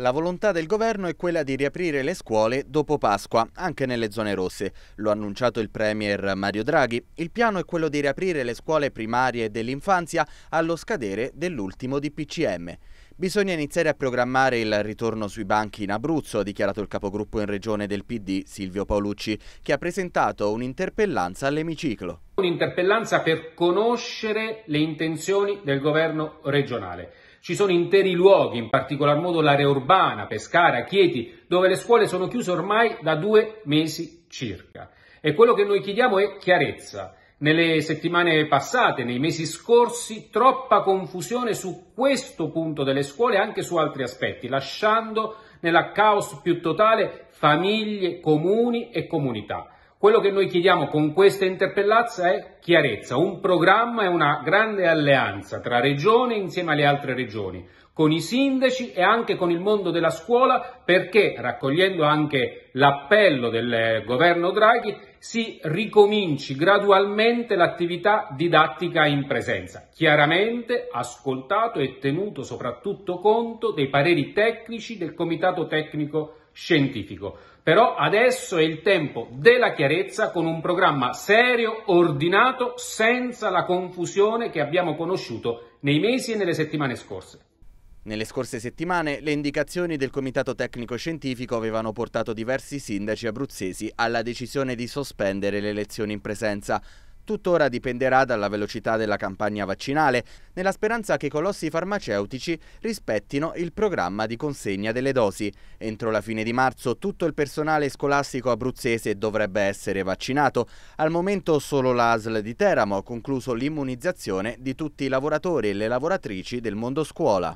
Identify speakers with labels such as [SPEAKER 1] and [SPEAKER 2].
[SPEAKER 1] La volontà del governo è quella di riaprire le scuole dopo Pasqua, anche nelle zone rosse. Lo ha annunciato il Premier Mario Draghi. Il piano è quello di riaprire le scuole primarie dell'infanzia allo scadere dell'ultimo DPCM. Bisogna iniziare a programmare il ritorno sui banchi in Abruzzo, ha dichiarato il capogruppo in regione del PD Silvio Paolucci, che ha presentato un'interpellanza all'emiciclo.
[SPEAKER 2] Un'interpellanza per conoscere le intenzioni del governo regionale. Ci sono interi luoghi, in particolar modo l'area urbana, Pescara, Chieti, dove le scuole sono chiuse ormai da due mesi circa. E quello che noi chiediamo è chiarezza. Nelle settimane passate, nei mesi scorsi, troppa confusione su questo punto delle scuole e anche su altri aspetti, lasciando nella caos più totale famiglie, comuni e comunità. Quello che noi chiediamo con questa interpellanza è chiarezza, un programma e una grande alleanza tra regione insieme alle altre regioni, con i sindaci e anche con il mondo della scuola perché, raccogliendo anche l'appello del governo Draghi, si ricominci gradualmente l'attività didattica in presenza, chiaramente ascoltato e tenuto soprattutto conto dei pareri tecnici del Comitato Tecnico scientifico. Però adesso è il tempo della chiarezza con un programma serio, ordinato, senza la confusione che abbiamo conosciuto nei mesi e nelle settimane scorse.
[SPEAKER 1] Nelle scorse settimane le indicazioni del Comitato Tecnico Scientifico avevano portato diversi sindaci abruzzesi alla decisione di sospendere le elezioni in presenza. Tuttora dipenderà dalla velocità della campagna vaccinale, nella speranza che i colossi farmaceutici rispettino il programma di consegna delle dosi. Entro la fine di marzo tutto il personale scolastico abruzzese dovrebbe essere vaccinato. Al momento solo l'ASL di Teramo ha concluso l'immunizzazione di tutti i lavoratori e le lavoratrici del mondo scuola.